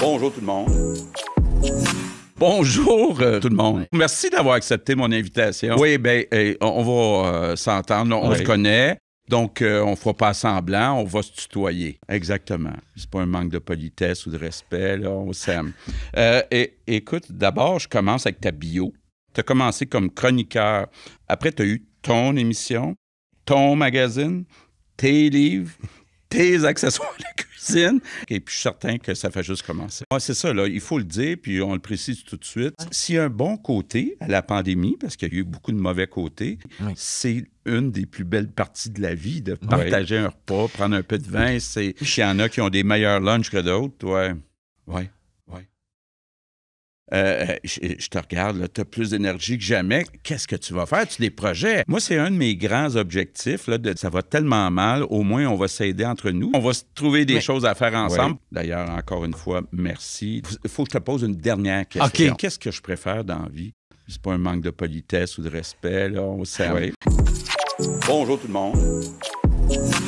Bonjour tout le monde. Bonjour euh, tout le monde. Merci d'avoir accepté mon invitation. Oui, bien, on, va euh, s'entendre. On se connaît. Donc, euh, on ne fera pas semblant, on va se tutoyer. Exactement. C'est pas un manque de politesse ou de respect, là, on s'aime. et, écoute, d'abord, je commence avec ta bio. Tu as commencé comme chroniqueur. Après, tu as eu ton émission, ton magazine, tes livres, tes accessoires et puis, je suis certain que ça fait juste commencer. Ah, c'est ça, là, il faut le dire, puis on le précise tout de suite. S'il y a un bon côté à la pandémie, parce qu'il y a eu beaucoup de mauvais côtés, c'est une des plus belles parties de la vie, de partager un repas, prendre un peu de vin. C'est... Il y en a qui ont des meilleurs lunchs que d'autres. Ouais. Ouais. Euh, euh, je, te regarde, tu as plus d'énergie que jamais. Qu'est-ce que tu vas faire? Tu des projets. Moi, c'est un de mes grands objectifs. ça va tellement mal, au moins, on va s'aider entre nous. On va se trouver des choses à faire ensemble. D'ailleurs, encore une fois, merci. Il faut que je te pose une dernière question. Qu'est-ce que je préfère dans la vie? C'est pas un manque de politesse ou de respect, là, Bonjour tout le monde.